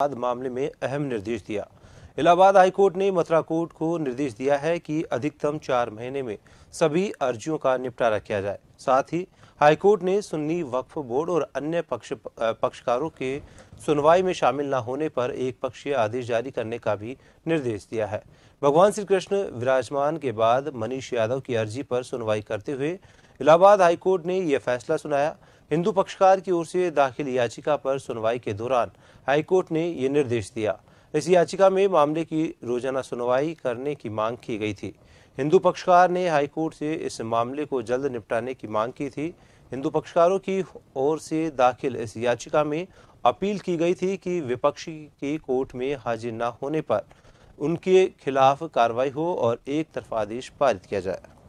अपराध मामले में अहम निर्देश दिया इलाहाबाद हाईकोर्ट ने मथुरा कोर्ट को निर्देश दिया है कि अधिकतम चार महीने में सभी अर्जियों का निपटारा किया जाए साथ ही हाईकोर्ट ने सुन्नी वक्फ बोर्ड और अन्य पक्ष पक्षकारों के सुनवाई में शामिल न होने पर एक पक्षीय आदेश जारी करने का भी निर्देश दिया है भगवान श्री कृष्ण विराजमान के बाद मनीष यादव की अर्जी पर सुनवाई करते हुए इलाहाबाद हाईकोर्ट ने यह फैसला सुनाया हिंदू पक्षकार की ओर से दाखिल याचिका पर सुनवाई के दौरान हाईकोर्ट ने यह निर्देश दिया इस याचिका में मामले की रोजाना सुनवाई करने की मांग की गई थी हिंदू पक्षकार ने हाईकोर्ट से इस मामले को जल्द निपटाने की मांग की थी हिंदू पक्षकारों की ओर से दाखिल इस याचिका में अपील की गई थी कि विपक्षी की कोर्ट में हाजिर न होने पर उनके खिलाफ कार्रवाई हो और एक तरफा आदेश पारित किया जाए